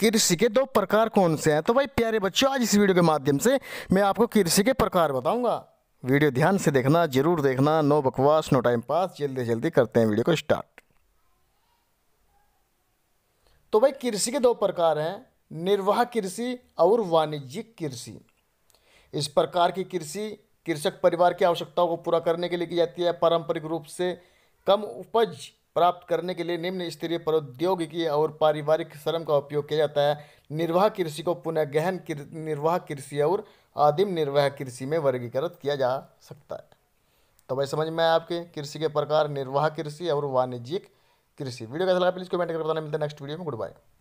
कृषि के दो प्रकार कौन से हैं तो भाई प्यारे बच्चों आज इस वीडियो के माध्यम से मैं आपको कृषि के प्रकार बताऊंगा वीडियो ध्यान से देखना जरूर देखना नो बकवास नो टाइम पास जल्दी जल्दी करते हैं वीडियो को स्टार्ट तो भाई कृषि के दो प्रकार हैं निर्वाह कृषि और वाणिज्यिक कृषि इस प्रकार की कृषि कृषक परिवार की आवश्यकताओं को पूरा करने के लिए की जाती है पारंपरिक रूप से कम उपज प्राप्त करने के लिए निम्न स्तरीय प्रौद्योगिकी और पारिवारिक श्रम का उपयोग किया जाता है निर्वाह कृषि को पुनः गहन निर्वाह कृषि और आदिम निर्वाह कृषि में वर्गीकृत किया जा सकता है तो भाई समझ में आए आपके कृषि के प्रकार निर्वाह कृषि और वाणिज्यिक कृषि वीडियो कैसा लगा प्लीज़ कमेंट करके बताना मिलता है नेक्स्ट वीडियो में गुड बाय